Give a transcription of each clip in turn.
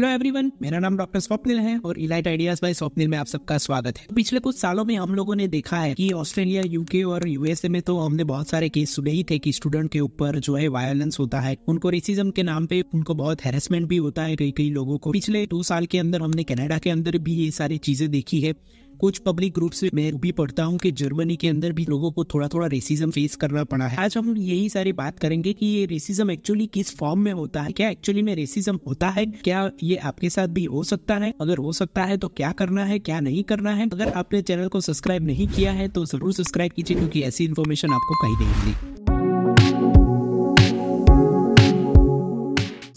hello everyone मेरा नाम doctor Swapnil है और इलाइट आइडियाज बाय स्वप्निल में आप सबका स्वागत है पिछले कुछ सालों में हम लोगों ने देखा है कि ऑस्ट्रेलिया यूके और यूएसए में तो हमने बहुत सारे केस सुने ही थे कि स्टूडेंट के ऊपर जो है वायलेंस होता है उनको रेसिज्म के नाम पे उनको बहुत हेरेसमेंट भी होता है कई कई लोगों को पिछले दो साल के अंदर हमने कैनेडा के अंदर भी ये सारी चीजें देखी है कुछ पब्लिक से मैं भी पढ़ता हूँ कि जर्मनी के अंदर भी लोगों को थोड़ा थोड़ा रेसिज्म फेस करना पड़ा है आज हम यही सारी बात करेंगे कि ये रेसिज्म एक्चुअली किस फॉर्म में होता है क्या एक्चुअली में रेसिज्म होता है क्या ये आपके साथ भी हो सकता है अगर हो सकता है तो क्या करना है क्या नहीं करना है अगर आपने चैनल को सब्सक्राइब नहीं किया है तो जरूर सब्सक्राइब कीजिए क्योंकि ऐसी इन्फॉर्मेशन आपको कहीं नहीं मिली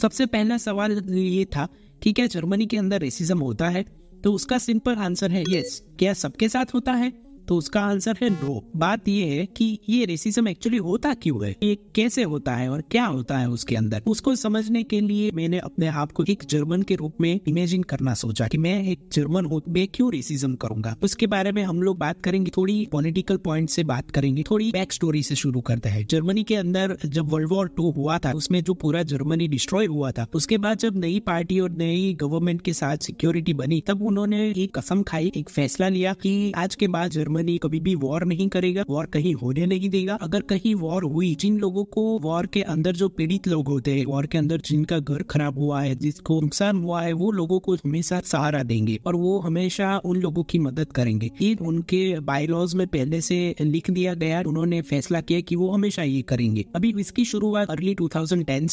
सबसे पहला सवाल ये था ठीक है जर्मनी के अंदर रेसिज्म होता है तो उसका सिंपल आंसर है यस क्या सबके साथ होता है तो उसका आंसर है नो बात ये है कि ये रेसिज्म एक्चुअली होता क्यों है ये कैसे होता है और क्या होता है उसके अंदर उसको समझने के लिए मैंने अपने आप को एक जर्मन के रूप में इमेजिन करना सोचा कि मैं एक जर्मन हूँ मैं क्यों रेसिज्म करूंगा उसके बारे में हम लोग बात करेंगे थोड़ी पॉलिटिकल पॉइंट से बात करेंगे थोड़ी बैक स्टोरी से शुरू करते हैं जर्मनी के अंदर जब वर्ल्ड वॉर टू हुआ था उसमें जो पूरा जर्मनी डिस्ट्रॉय हुआ था उसके बाद जब नई पार्टी और नई गवर्नमेंट के साथ सिक्योरिटी बनी तब उन्होंने एक कसम खाई एक फैसला लिया की आज के बाद जर्मनी जर्मनी कभी भी वॉर नहीं करेगा वॉर कहीं होने नहीं देगा अगर कहीं वॉर हुई जिन लोगों को वॉर के अंदर जो पीड़ित लोग होते हैं वॉर के अंदर जिनका घर खराब हुआ है जिसको नुकसान हुआ है वो लोगों को हमेशा सहारा देंगे और वो हमेशा उन लोगों की मदद करेंगे ये उनके बायलॉज में पहले से लिख दिया गया उन्होंने फैसला किया कि वो हमेशा ये करेंगे अभी इसकी शुरुआत अर्ली टू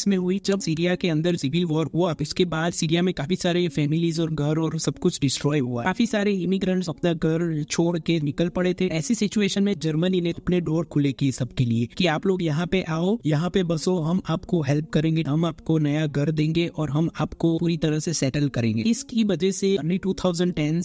में हुई जब सीरिया के अंदर सिविल वॉर हुआ इसके बाद सीरिया में काफी सारे फैमिलीज और घर और सब कुछ डिस्ट्रॉय हुआ काफी सारे इमिग्रेंट्स अपना घर छोड़ के निकल पड़े थे ऐसी सिचुएशन में जर्मनी ने अपने डोर खुले की सबके लिए कि आप लोग यहाँ पे आओ यहाँ पे बसो हम आपको हेल्प करेंगे हम आपको नया घर देंगे और हम आपको पूरी तरह से सेटल करेंगे इसकी वजह से अर्ली टू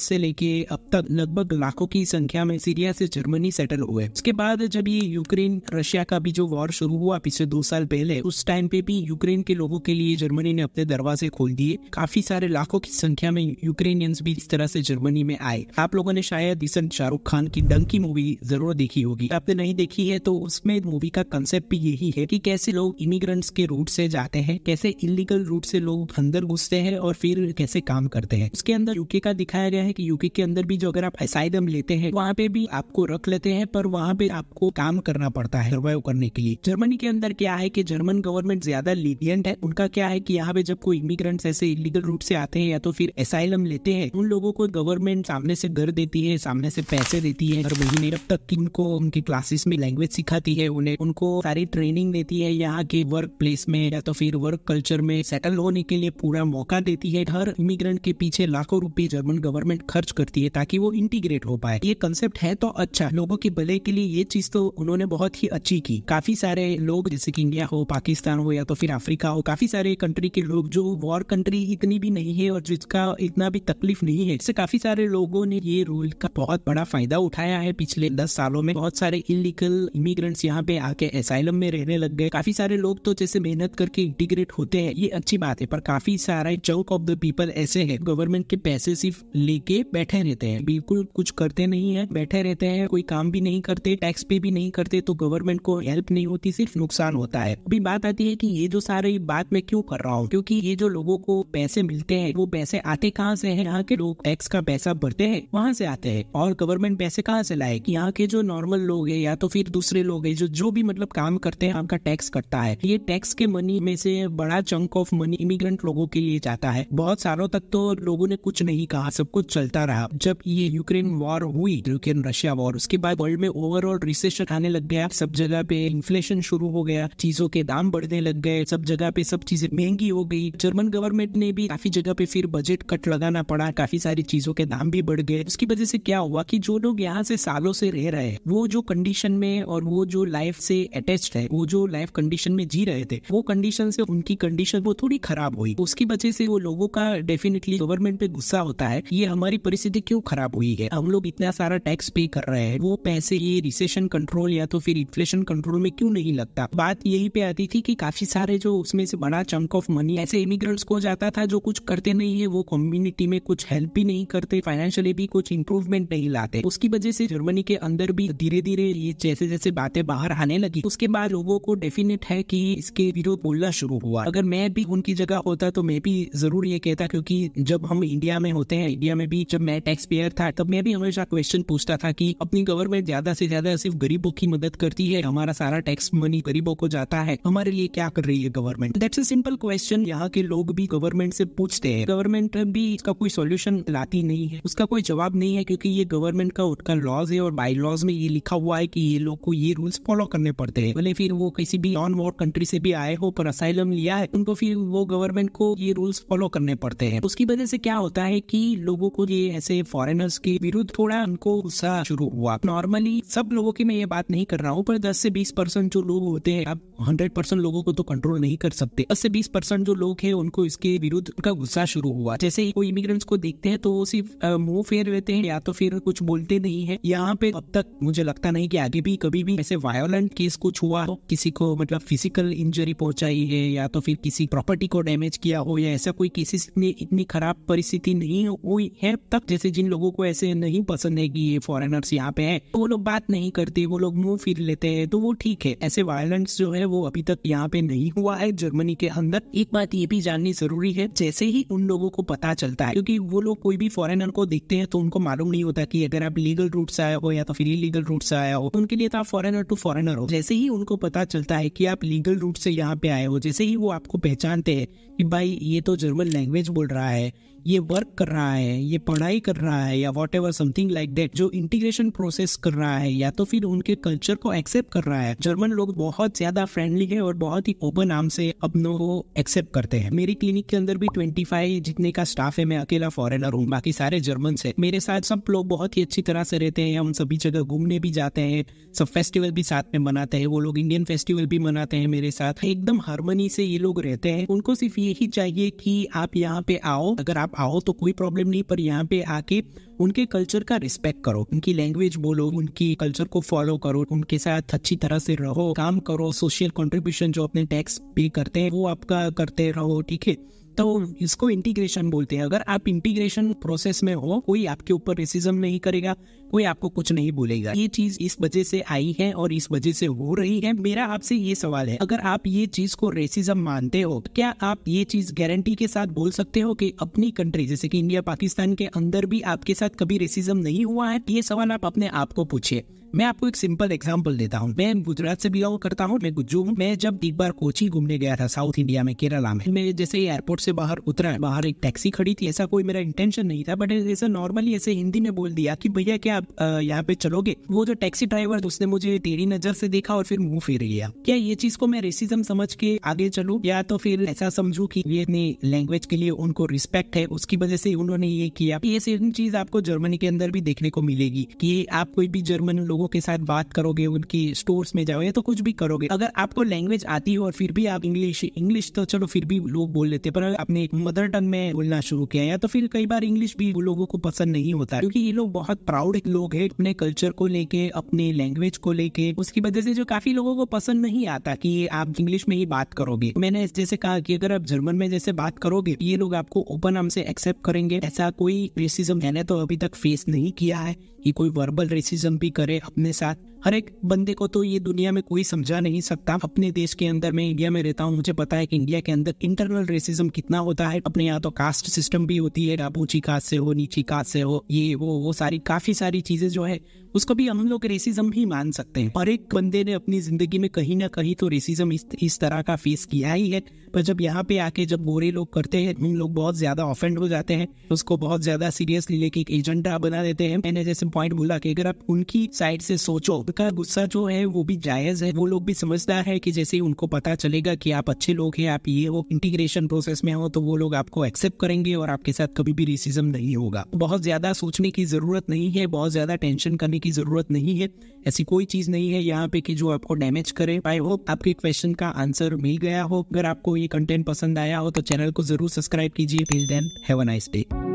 से लेके अब तक लगभग लाखों की संख्या में सीरिया से जर्मनी सेटल हुए उसके बाद जब ये यूक्रेन रशिया का भी जो वॉर शुरू हुआ पिछले दो साल पहले उस टाइम पे भी यूक्रेन के लोगों के लिए जर्मनी ने अपने दरवाजे खोल दिए काफी सारे लाखों की संख्या में यूक्रेनियंस भी इस तरह से जर्मनी में आए आप लोगों ने शायद शाहरुख खान की डंकी मूवी जरूर देखी होगी आपने नहीं देखी है तो उसमें मूवी का कंसेप्ट भी यही है कि कैसे लोग इमिग्रेंट्स के रूट से जाते हैं कैसे इलीगल रूट से लोग अंदर घुसते हैं और फिर कैसे काम करते हैं उसके अंदर यूके का दिखाया गया है कि यूके के अंदर भी जो अगर आप असाइडम लेते हैं वहाँ पे भी आपको रख लेते हैं पर वहाँ पे आपको काम करना पड़ता है सर्वाइव करने के लिए जर्मनी के अंदर क्या है कि जर्मन गवर्नमेंट ज्यादा लीडियंट है उनका क्या है कि यहाँ पे जब कोई इमिग्रेंट ऐसे इलीगल रूट से आते हैं या तो फिर एसाइलम लेते हैं उन लोगों को गवर्नमेंट सामने से घर देती है सामने से पैसे देती है रहती है हर महीने जब तक इनको उनकी क्लासेस में लैंग्वेज सिखाती है उन्हें उनको सारी ट्रेनिंग देती है यहाँ के वर्क प्लेस में या तो फिर वर्क कल्चर में सेटल होने के लिए पूरा मौका देती है हर इमिग्रेंट के पीछे लाखों रुपए जर्मन गवर्नमेंट खर्च करती है ताकि वो इंटीग्रेट हो पाए ये कंसेप्ट है तो अच्छा लोगों के भले के लिए ये चीज तो उन्होंने बहुत ही अच्छी की काफी सारे लोग जैसे कि इंडिया हो पाकिस्तान हो या तो फिर अफ्रीका हो काफी सारे कंट्री के लोग जो वॉर कंट्री इतनी भी नहीं है और जिसका इतना भी तकलीफ नहीं है इससे काफी सारे लोगों ने ये रूल का बहुत बड़ा फायदा उठा दिखाया है पिछले दस सालों में बहुत सारे इलीगल इमिग्रेंट्स यहाँ पे आके एसाइलम में रहने लग गए काफी सारे लोग तो जैसे मेहनत करके इंटीग्रेट होते हैं ये अच्छी बात है पर काफी सारा चौक ऑफ द पीपल ऐसे है गवर्नमेंट के पैसे सिर्फ लेके बैठे रहते हैं बिल्कुल कुछ करते नहीं है बैठे रहते हैं कोई काम भी नहीं करते टैक्स पे भी नहीं करते तो गवर्नमेंट को हेल्प नहीं होती सिर्फ नुकसान होता है अभी बात आती है कि ये जो सारी बात मैं क्यों कर रहा हूँ क्योंकि ये जो लोगों को पैसे मिलते हैं वो पैसे आते कहाँ से है यहाँ के लोग टैक्स का पैसा भरते हैं वहाँ से आते हैं और गवर्नमेंट पैसे कहाँ से लाए कि यहाँ के जो नॉर्मल लोग है या तो फिर दूसरे लोग है जो जो भी मतलब काम करते हैं आपका टैक्स कटता है ये टैक्स के मनी में से बड़ा चंक ऑफ मनी इमिग्रेंट लोगों के लिए जाता है बहुत सालों तक तो लोगों ने कुछ नहीं कहा सब कुछ चलता रहा जब ये यूक्रेन वॉर हुई यूक्रेन रशिया वॉर उसके बाद वर्ल्ड में ओवरऑल रिसेशन आने लग गया सब जगह पे इन्फ्लेशन शुरू हो गया चीजों के दाम बढ़ने लग गए सब जगह पे सब चीजें महंगी हो गई जर्मन गवर्नमेंट ने भी काफी जगह पे फिर बजट कट लगाना पड़ा काफी सारी चीजों के दाम भी बढ़ गए उसकी वजह से क्या हुआ की जो लोग यहाँ जहाँ से सालों से रह रहे हैं वो जो कंडीशन में और वो जो लाइफ से अटैच है वो जो लाइफ कंडीशन में जी रहे थे वो कंडीशन से उनकी कंडीशन वो थोड़ी खराब हुई उसकी वजह से वो लोगों का डेफिनेटली गवर्नमेंट पे गुस्सा होता है ये हमारी परिस्थिति क्यों खराब हुई है हम लोग इतना सारा टैक्स पे कर रहे हैं वो पैसे ये रिसेशन कंट्रोल या तो फिर इन्फ्लेशन कंट्रोल में क्यों नहीं लगता बात यही पे आती थी कि काफी सारे जो उसमें से बड़ा चंक ऑफ मनी ऐसे इमिग्रेंट्स को जाता था जो कुछ करते नहीं है वो कम्युनिटी में कुछ हेल्प भी नहीं करते फाइनेंशियली भी कुछ इंप्रूवमेंट नहीं लाते उसकी वजह से जर्मनी के अंदर भी धीरे धीरे ये जैसे जैसे बातें बाहर आने लगी उसके बाद लोगों को डेफिनेट है कि इसके विरोध बोलना शुरू हुआ अगर मैं भी उनकी जगह होता तो मैं भी जरूर ये कहता क्योंकि जब हम इंडिया में होते हैं इंडिया में भी जब मैं टैक्स पेयर था तब मैं भी हमेशा क्वेश्चन पूछता था कि अपनी गवर्नमेंट ज्यादा से ज्यादा सिर्फ गरीबों की मदद करती है हमारा सारा टैक्स मनी गरीबों को जाता है हमारे लिए क्या कर रही है government that's a simple question यहाँ के लोग भी गवर्नमेंट से पूछते हैं गवर्नमेंट भी इसका कोई सोल्यूशन लाती नहीं है उसका कोई जवाब नहीं है क्योंकि ये गवर्नमेंट का का लॉज है और बाई लॉज में ये लिखा हुआ है कि ये लोग को ये रूल्स फॉलो करने पड़ते हैं भले फिर वो किसी भी नॉन वॉर कंट्री से भी आए हो पर असाइलम लिया है उनको फिर वो गवर्नमेंट को ये रूल्स फॉलो करने पड़ते हैं उसकी वजह से क्या होता है की लोगों को ये ऐसे फॉरेनर्स के विरुद्ध थोड़ा उनको गुस्सा शुरू हुआ नॉर्मली सब लोगों की मैं ये बात नहीं कर रहा हूँ पर दस से बीस परसेंट जो लोग होते हैं अब हंड्रेड परसेंट लोगों को तो कंट्रोल नहीं कर सकते दस से बीस परसेंट जो लोग है उनको इसके विरुद्ध उनका गुस्सा शुरू हुआ जैसे ही वो इमिग्रेंट्स को देखते हैं तो वो सिर्फ मुंह फेर लेते हैं या तो फिर कुछ बोलते नहीं नहीं है यहाँ पे अब तक मुझे लगता नहीं कि आगे भी कभी भी ऐसे वायोलेंट केस कुछ हुआ हो किसी को मतलब फिजिकल इंजरी पहुंचाई है या तो फिर किसी प्रॉपर्टी को डैमेज किया हो या ऐसा कोई केसेस इतनी इतनी खराब परिस्थिति नहीं हुई है तक जैसे जिन लोगों को ऐसे नहीं पसंद है कि ये फॉरेनर्स यहाँ पे है तो वो लोग बात नहीं करते वो लोग मुंह फिर लेते हैं तो वो ठीक है ऐसे वायलेंस जो है वो अभी तक यहाँ पे नहीं हुआ है जर्मनी के अंदर एक बात ये भी जाननी जरूरी है जैसे ही उन लोगों को पता चलता है क्योंकि वो लोग कोई भी फॉरेनर को देखते हैं तो उनको मालूम नहीं होता कि अगर आप लीगल लीगल रूट से आया हो या तो फिर इलीगल रूट से आया हो उनके लिए तो आप फॉरनर टू फॉरनर हो जैसे ही उनको पता चलता है कि आप लीगल रूट से यहाँ पे आए हो जैसे ही वो आपको पहचानते हैं कि भाई ये तो जर्मन लैंग्वेज बोल रहा है ये वर्क कर रहा है ये पढ़ाई कर रहा है या whatever something like that जो इंटीग्रेशन प्रोसेस कर रहा है या तो फिर उनके कल्चर को एक्सेप्ट कर रहा है जर्मन लोग बहुत ज्यादा फ्रेंडली है और बहुत ही ओपन आर्म से अपनों को एक्सेप्ट करते हैं मेरी क्लिनिक के अंदर भी ट्वेंटी फाइव जितने का स्टाफ है मैं अकेला फॉरेनर हूँ बाकी सारे जर्मन से मेरे साथ सब लोग बहुत ही अच्छी तरह से रहते हैं हम सभी जगह घूमने भी जाते हैं सब फेस्टिवल भी साथ में मनाते हैं वो लोग इंडियन फेस्टिवल भी मनाते हैं मेरे साथ एकदम हारमोनी से ये लोग रहते हैं उनको सिर्फ यही चाहिए कि आप यहाँ पे आओ अगर आप आओ तो कोई प्रॉब्लम नहीं पर यहाँ पे आके उनके कल्चर का रिस्पेक्ट करो उनकी लैंग्वेज बोलो उनकी कल्चर को फॉलो करो उनके साथ अच्छी तरह से रहो काम करो सोशल कंट्रीब्यूशन जो अपने टैक्स पे करते हैं वो आपका करते रहो ठीक है तो इसको इंटीग्रेशन बोलते हैं अगर आप इंटीग्रेशन प्रोसेस में हो कोई आपके ऊपर रेसिज्म नहीं करेगा कोई आपको कुछ नहीं बोलेगा ये चीज इस वजह से आई है और इस वजह से हो रही है मेरा आपसे ये सवाल है अगर आप ये चीज को रेसिज्म मानते हो तो क्या आप ये चीज गारंटी के साथ बोल सकते हो कि अपनी कंट्री जैसे कि इंडिया पाकिस्तान के अंदर भी आपके साथ कभी रेसिज्म नहीं हुआ है ये सवाल आप अपने आप को पूछिए मैं आपको एक सिंपल एग्जाम्पल देता हूँ मैं गुजरात से बिलोंग करता हूँ मैं गुज्जू हूँ मैं जब एक बार कोची घूमने गया था साउथ इंडिया में केरला में मैं जैसे एयरपोर्ट से बाहर उतरा है बाहर एक टैक्सी खड़ी थी ऐसा कोई मेरा इंटेंशन नहीं था बट ऐसा नॉर्मली ऐसे हिंदी में बोल दिया कि भैया क्या आप यहाँ पे चलोगे वो जो टैक्सी ड्राइवर था उसने मुझे टेढ़ी नजर से देखा और फिर मुंह फेर लिया क्या ये चीज को मैं रेसिज्म समझ के आगे चलू या तो फिर ऐसा समझू की ये अपनी लैंग्वेज के लिए उनको रिस्पेक्ट है उसकी वजह से उन्होंने ये किया ये सेम चीज आपको जर्मनी के अंदर भी देखने को मिलेगी कि आप कोई भी जर्मन लोगों के साथ बात करोगे उनकी स्टोर्स में जाओ या तो कुछ भी करोगे अगर आपको लैंग्वेज आती हो और फिर भी आप इंग्लिश इंग्लिश तो चलो फिर भी लोग बोल लेते हैं पर अपने मदर टंग में बोलना शुरू किया या तो फिर कई बार इंग्लिश भी लोगों को पसंद नहीं होता क्योंकि ये लोग बहुत प्राउड लोग है अपने कल्चर को लेके अपने लैंग्वेज को लेके उसकी वजह से जो काफी लोगों को पसंद नहीं आता कि आप इंग्लिश में ही बात करोगे मैंने जैसे कहा कि अगर आप जर्मन में जैसे बात करोगे ये लोग आपको ओपन आर्म से एक्सेप्ट करेंगे ऐसा कोई रेसिज्म मैंने तो अभी तक फेस नहीं किया है कि कोई वर्बल रेसिज्म भी करे अपने साथ हर एक बंदे को तो ये दुनिया में कोई समझा नहीं सकता अपने देश के अंदर मैं इंडिया में रहता हूँ मुझे पता है कि इंडिया के अंदर इंटरनल रेसिज्म कितना होता है अपने यहाँ तो कास्ट सिस्टम भी होती है आप ऊंची कास्ट से हो नीची कास्ट से हो ये वो वो सारी काफी सारी चीजें जो है उसको भी हम लोग रेसिज्म ही मान सकते हैं हर एक बंदे ने अपनी जिंदगी में कहीं ना कहीं तो रेसिज्म इस, इस तरह का फेस किया ही है पर जब यहाँ पे आके जब गोरे लोग करते हैं उन लोग बहुत ज्यादा ऑफेंड हो जाते हैं उसको बहुत ज्यादा सीरियसली लेके एक एजेंडा बना देते हैं मैंने जैसे पॉइंट बोला कि अगर आप उनकी साइड से सोचो उनका गुस्सा जो है वो भी जायज है वो लोग भी समझदार है कि जैसे उनको पता चलेगा कि आप अच्छे लोग हैं आप ये हो इंटीग्रेशन प्रोसेस में हो तो वो लोग आपको एक्सेप्ट करेंगे और आपके साथ कभी भी रेसिज्म नहीं होगा बहुत ज्यादा सोचने की जरूरत नहीं है बहुत ज्यादा टेंशन करने की जरूरत नहीं है ऐसी कोई चीज नहीं है यहाँ पे कि जो आपको डैमेज करे आई होप आपके क्वेश्चन का आंसर मिल गया हो अगर आपको ये ये कंटेंट पसंद आया हो तो चैनल को जरूर सब्सक्राइब कीजिए till then have a nice day